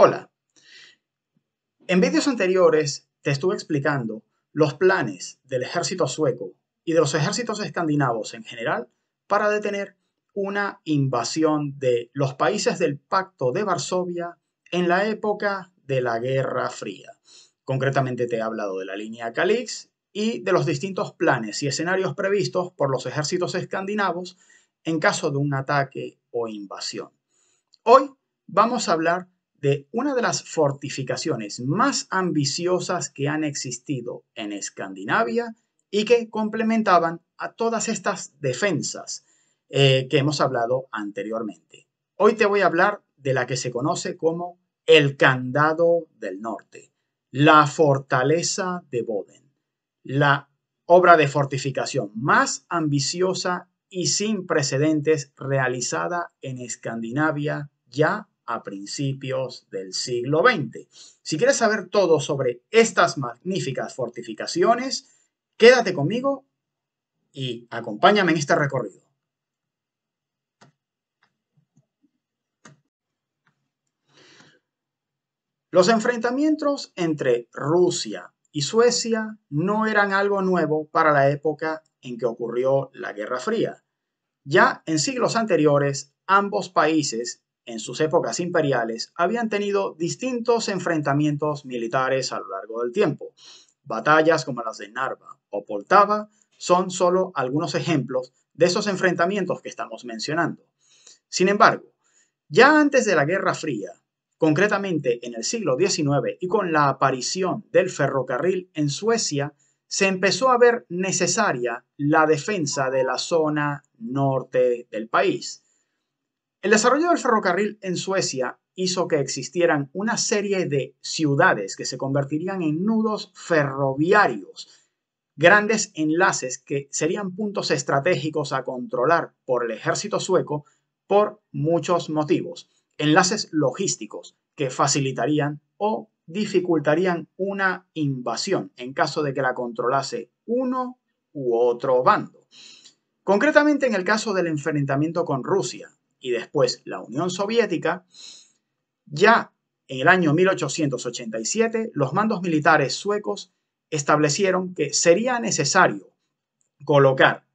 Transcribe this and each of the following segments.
Hola. En vídeos anteriores te estuve explicando los planes del ejército sueco y de los ejércitos escandinavos en general para detener una invasión de los países del Pacto de Varsovia en la época de la Guerra Fría. Concretamente te he hablado de la línea Calix y de los distintos planes y escenarios previstos por los ejércitos escandinavos en caso de un ataque o invasión. Hoy vamos a hablar de una de las fortificaciones más ambiciosas que han existido en Escandinavia y que complementaban a todas estas defensas eh, que hemos hablado anteriormente. Hoy te voy a hablar de la que se conoce como el Candado del Norte, la fortaleza de Boden, la obra de fortificación más ambiciosa y sin precedentes realizada en Escandinavia ya a principios del siglo XX. Si quieres saber todo sobre estas magníficas fortificaciones, quédate conmigo y acompáñame en este recorrido. Los enfrentamientos entre Rusia y Suecia no eran algo nuevo para la época en que ocurrió la Guerra Fría. Ya en siglos anteriores, ambos países en sus épocas imperiales habían tenido distintos enfrentamientos militares a lo largo del tiempo. Batallas como las de Narva o Poltava son solo algunos ejemplos de esos enfrentamientos que estamos mencionando. Sin embargo, ya antes de la Guerra Fría, concretamente en el siglo XIX y con la aparición del ferrocarril en Suecia, se empezó a ver necesaria la defensa de la zona norte del país. El desarrollo del ferrocarril en Suecia hizo que existieran una serie de ciudades que se convertirían en nudos ferroviarios, grandes enlaces que serían puntos estratégicos a controlar por el ejército sueco por muchos motivos, enlaces logísticos que facilitarían o dificultarían una invasión en caso de que la controlase uno u otro bando. Concretamente en el caso del enfrentamiento con Rusia, y después la Unión Soviética, ya en el año 1887 los mandos militares suecos establecieron que sería necesario colocar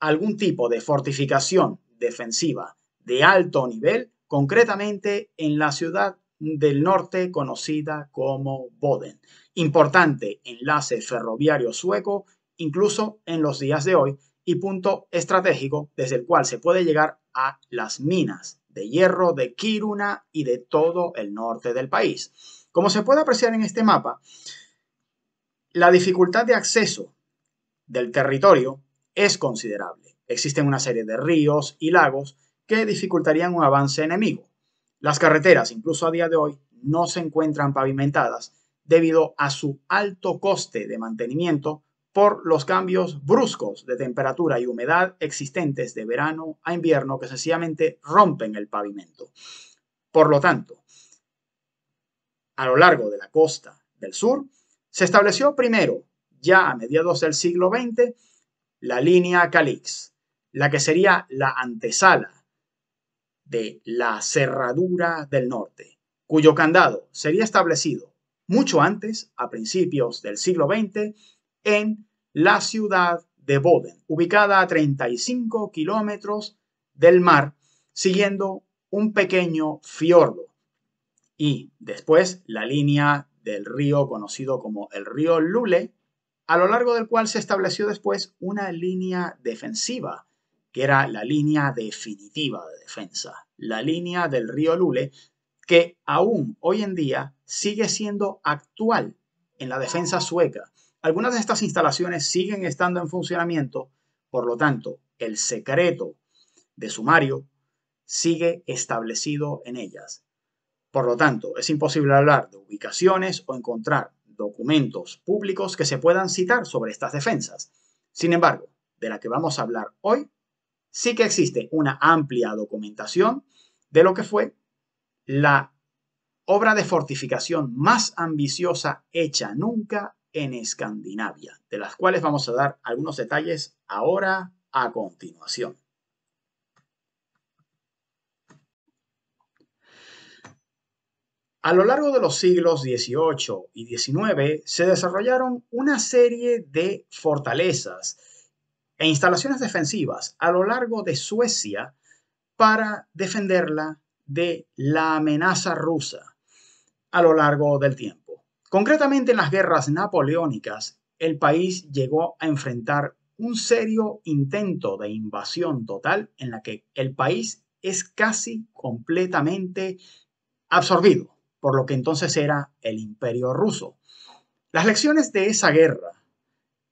algún tipo de fortificación defensiva de alto nivel, concretamente en la ciudad del norte conocida como Boden, importante enlace ferroviario sueco incluso en los días de hoy, y punto estratégico desde el cual se puede llegar a las minas de hierro de Kiruna y de todo el norte del país. Como se puede apreciar en este mapa, la dificultad de acceso del territorio es considerable. Existen una serie de ríos y lagos que dificultarían un avance enemigo. Las carreteras, incluso a día de hoy, no se encuentran pavimentadas debido a su alto coste de mantenimiento por los cambios bruscos de temperatura y humedad existentes de verano a invierno que sencillamente rompen el pavimento. Por lo tanto, a lo largo de la costa del sur, se estableció primero, ya a mediados del siglo XX, la línea Calix, la que sería la antesala de la cerradura del norte, cuyo candado sería establecido mucho antes, a principios del siglo XX, en la ciudad de Boden, ubicada a 35 kilómetros del mar, siguiendo un pequeño fiordo. Y después la línea del río conocido como el río Lule, a lo largo del cual se estableció después una línea defensiva, que era la línea definitiva de defensa, la línea del río Lule, que aún hoy en día sigue siendo actual en la defensa sueca algunas de estas instalaciones siguen estando en funcionamiento, por lo tanto, el secreto de sumario sigue establecido en ellas. Por lo tanto, es imposible hablar de ubicaciones o encontrar documentos públicos que se puedan citar sobre estas defensas. Sin embargo, de la que vamos a hablar hoy, sí que existe una amplia documentación de lo que fue la obra de fortificación más ambiciosa hecha nunca en Escandinavia, de las cuales vamos a dar algunos detalles ahora a continuación. A lo largo de los siglos XVIII y XIX se desarrollaron una serie de fortalezas e instalaciones defensivas a lo largo de Suecia para defenderla de la amenaza rusa a lo largo del tiempo. Concretamente en las guerras napoleónicas, el país llegó a enfrentar un serio intento de invasión total en la que el país es casi completamente absorbido por lo que entonces era el imperio ruso. Las lecciones de esa guerra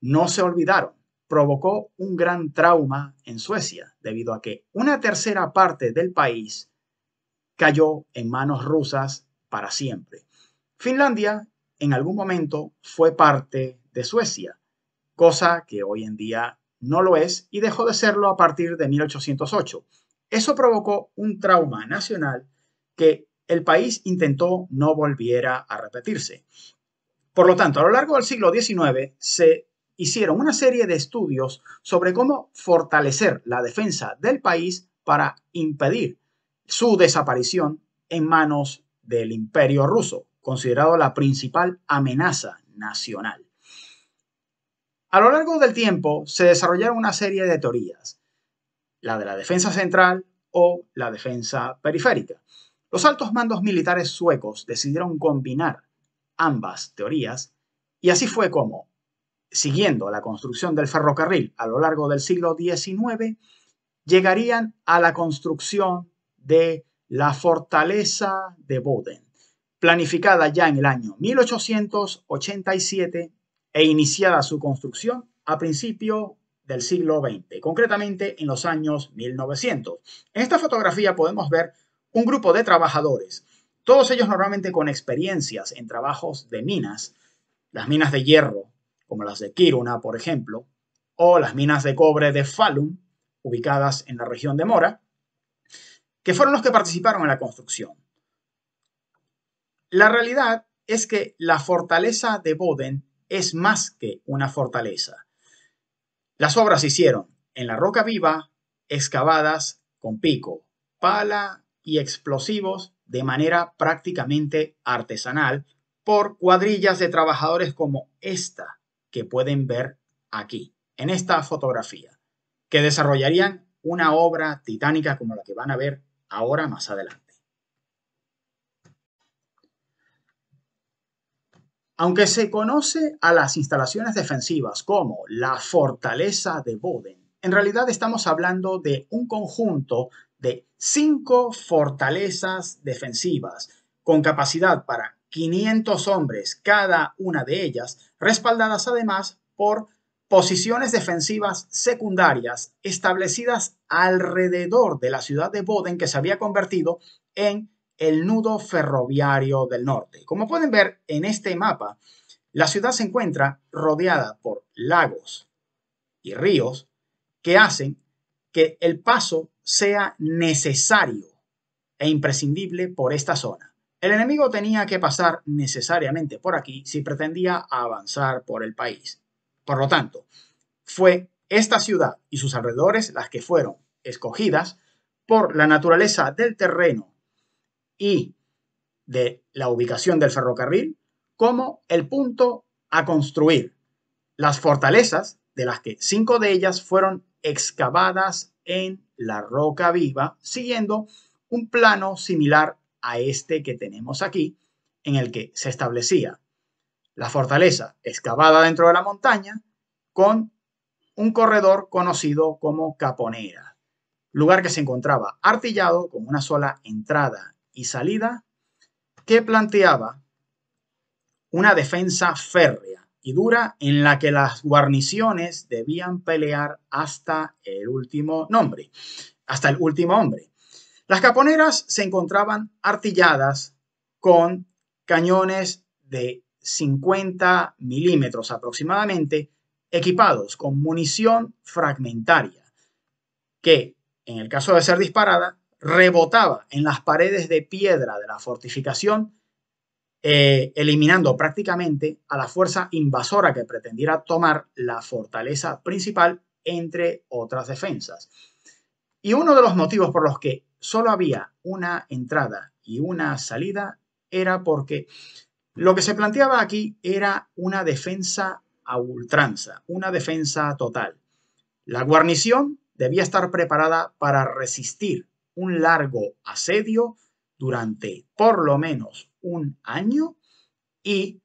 no se olvidaron. Provocó un gran trauma en Suecia, debido a que una tercera parte del país cayó en manos rusas para siempre. Finlandia en algún momento fue parte de Suecia, cosa que hoy en día no lo es y dejó de serlo a partir de 1808. Eso provocó un trauma nacional que el país intentó no volviera a repetirse. Por lo tanto, a lo largo del siglo XIX se hicieron una serie de estudios sobre cómo fortalecer la defensa del país para impedir su desaparición en manos del imperio ruso considerado la principal amenaza nacional. A lo largo del tiempo se desarrollaron una serie de teorías, la de la defensa central o la defensa periférica. Los altos mandos militares suecos decidieron combinar ambas teorías y así fue como, siguiendo la construcción del ferrocarril a lo largo del siglo XIX, llegarían a la construcción de la fortaleza de Boden, planificada ya en el año 1887 e iniciada su construcción a principio del siglo XX, concretamente en los años 1900. En esta fotografía podemos ver un grupo de trabajadores, todos ellos normalmente con experiencias en trabajos de minas, las minas de hierro, como las de Kiruna, por ejemplo, o las minas de cobre de Falun, ubicadas en la región de Mora, que fueron los que participaron en la construcción. La realidad es que la fortaleza de Boden es más que una fortaleza. Las obras se hicieron en la roca viva, excavadas con pico, pala y explosivos de manera prácticamente artesanal por cuadrillas de trabajadores como esta que pueden ver aquí, en esta fotografía, que desarrollarían una obra titánica como la que van a ver ahora más adelante. aunque se conoce a las instalaciones defensivas como la fortaleza de Boden, en realidad estamos hablando de un conjunto de cinco fortalezas defensivas con capacidad para 500 hombres cada una de ellas, respaldadas además por posiciones defensivas secundarias establecidas alrededor de la ciudad de Boden que se había convertido en el nudo ferroviario del norte. Como pueden ver en este mapa, la ciudad se encuentra rodeada por lagos y ríos que hacen que el paso sea necesario e imprescindible por esta zona. El enemigo tenía que pasar necesariamente por aquí si pretendía avanzar por el país. Por lo tanto, fue esta ciudad y sus alrededores las que fueron escogidas por la naturaleza del terreno y de la ubicación del ferrocarril como el punto a construir. Las fortalezas, de las que cinco de ellas fueron excavadas en la roca viva, siguiendo un plano similar a este que tenemos aquí, en el que se establecía la fortaleza excavada dentro de la montaña con un corredor conocido como Caponera, lugar que se encontraba artillado con una sola entrada y salida que planteaba una defensa férrea y dura en la que las guarniciones debían pelear hasta el último nombre, hasta el último hombre. Las caponeras se encontraban artilladas con cañones de 50 milímetros aproximadamente, equipados con munición fragmentaria, que en el caso de ser disparada rebotaba en las paredes de piedra de la fortificación, eh, eliminando prácticamente a la fuerza invasora que pretendiera tomar la fortaleza principal, entre otras defensas. Y uno de los motivos por los que solo había una entrada y una salida era porque lo que se planteaba aquí era una defensa a ultranza, una defensa total. La guarnición debía estar preparada para resistir un largo asedio durante por lo menos un año y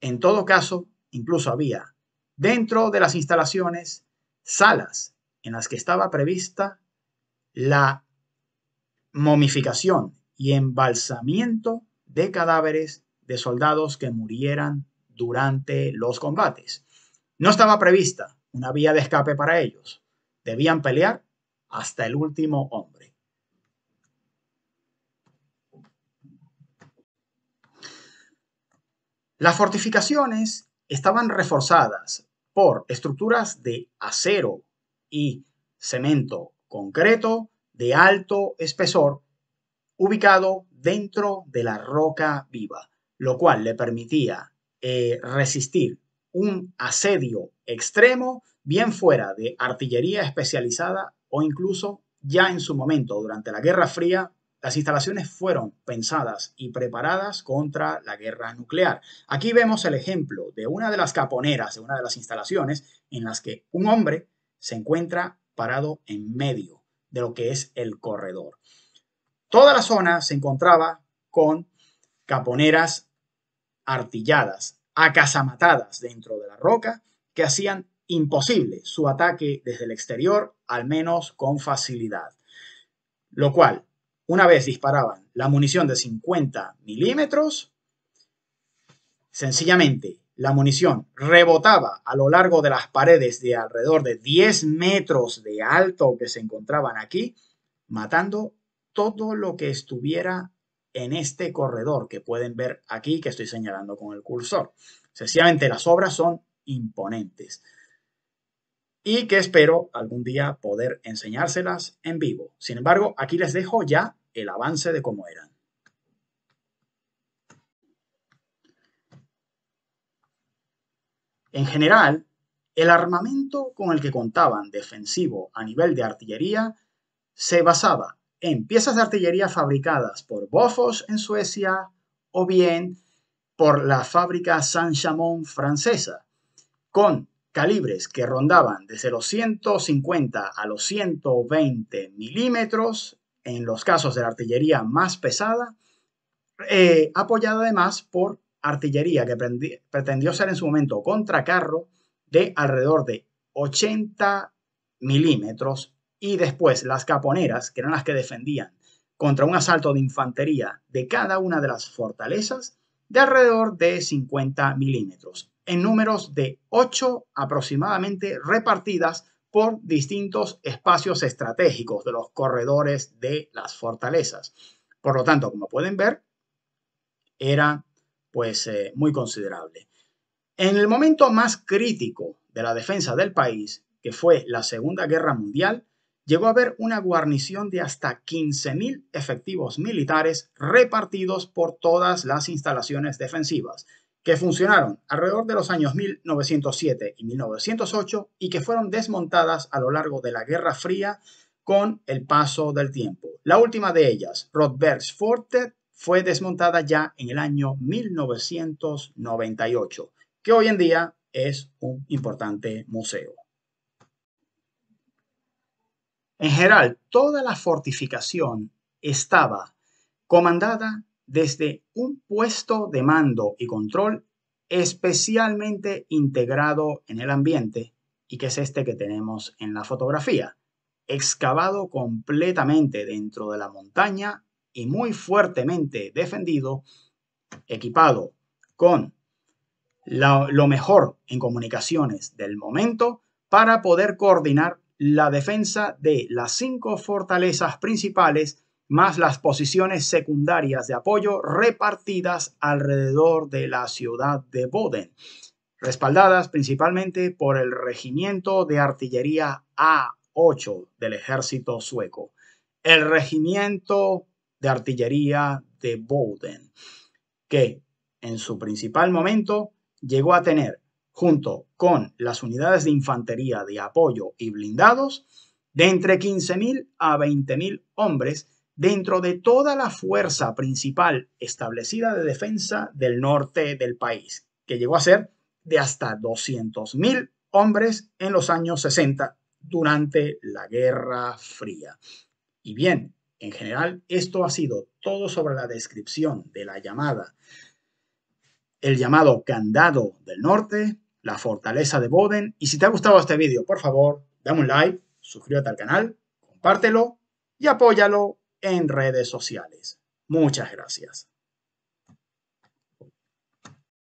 en todo caso incluso había dentro de las instalaciones salas en las que estaba prevista la momificación y embalsamiento de cadáveres de soldados que murieran durante los combates. No estaba prevista una vía de escape para ellos. Debían pelear hasta el último hombre. Las fortificaciones estaban reforzadas por estructuras de acero y cemento concreto de alto espesor ubicado dentro de la roca viva, lo cual le permitía eh, resistir un asedio extremo bien fuera de artillería especializada o incluso ya en su momento durante la Guerra Fría las instalaciones fueron pensadas y preparadas contra la guerra nuclear. Aquí vemos el ejemplo de una de las caponeras, de una de las instalaciones en las que un hombre se encuentra parado en medio de lo que es el corredor. Toda la zona se encontraba con caponeras artilladas, acasamatadas dentro de la roca, que hacían imposible su ataque desde el exterior, al menos con facilidad. Lo cual una vez disparaban la munición de 50 milímetros, sencillamente la munición rebotaba a lo largo de las paredes de alrededor de 10 metros de alto que se encontraban aquí, matando todo lo que estuviera en este corredor que pueden ver aquí que estoy señalando con el cursor. Sencillamente las obras son imponentes y que espero algún día poder enseñárselas en vivo. Sin embargo, aquí les dejo ya el avance de cómo eran. En general, el armamento con el que contaban defensivo a nivel de artillería se basaba en piezas de artillería fabricadas por Bofos en Suecia o bien por la fábrica Saint-Chamond francesa, con calibres que rondaban desde los 150 a los 120 milímetros en los casos de la artillería más pesada, eh, apoyada además por artillería que pretendió ser en su momento contra de alrededor de 80 milímetros y después las caponeras, que eran las que defendían contra un asalto de infantería de cada una de las fortalezas, de alrededor de 50 milímetros en números de 8 aproximadamente repartidas por distintos espacios estratégicos de los corredores de las fortalezas. Por lo tanto, como pueden ver, era pues eh, muy considerable. En el momento más crítico de la defensa del país, que fue la Segunda Guerra Mundial, llegó a haber una guarnición de hasta 15.000 efectivos militares repartidos por todas las instalaciones defensivas, que funcionaron alrededor de los años 1907 y 1908 y que fueron desmontadas a lo largo de la Guerra Fría con el paso del tiempo. La última de ellas, Rodbergs Forte, fue desmontada ya en el año 1998, que hoy en día es un importante museo. En general, toda la fortificación estaba comandada desde un puesto de mando y control especialmente integrado en el ambiente y que es este que tenemos en la fotografía, excavado completamente dentro de la montaña y muy fuertemente defendido, equipado con lo mejor en comunicaciones del momento para poder coordinar la defensa de las cinco fortalezas principales más las posiciones secundarias de apoyo repartidas alrededor de la ciudad de Boden, respaldadas principalmente por el Regimiento de Artillería A8 del ejército sueco, el Regimiento de Artillería de Boden, que en su principal momento llegó a tener, junto con las unidades de infantería de apoyo y blindados, de entre 15.000 a 20.000 hombres dentro de toda la fuerza principal establecida de defensa del norte del país, que llegó a ser de hasta 200.000 hombres en los años 60 durante la Guerra Fría. Y bien, en general, esto ha sido todo sobre la descripción de la llamada, el llamado Candado del Norte, la fortaleza de Boden. Y si te ha gustado este vídeo, por favor, dame un like, suscríbete al canal, compártelo y apóyalo en redes sociales. Muchas gracias.